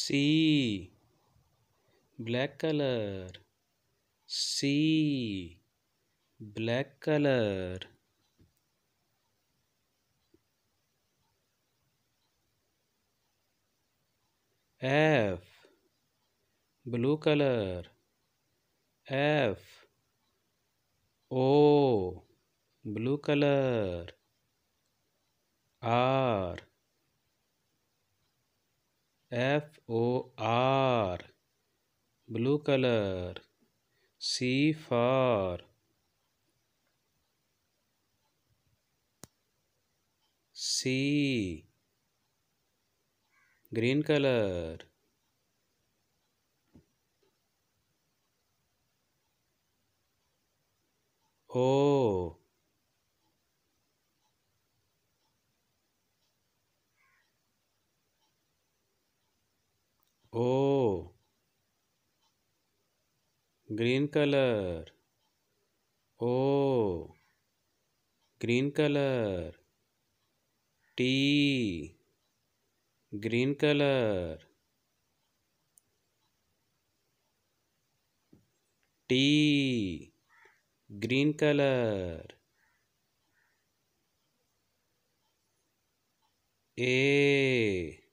C black color C black color F blue color F O blue color R F O R blue colour C for C green colour O O green colour O green colour T green colour T green colour A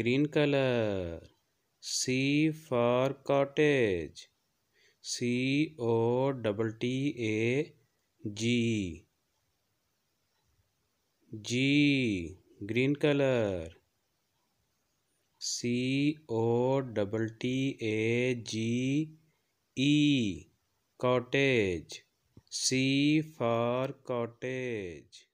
green colour C for cottage. C O double -T, A G. G green color. C O double T A G E cottage. C for cottage.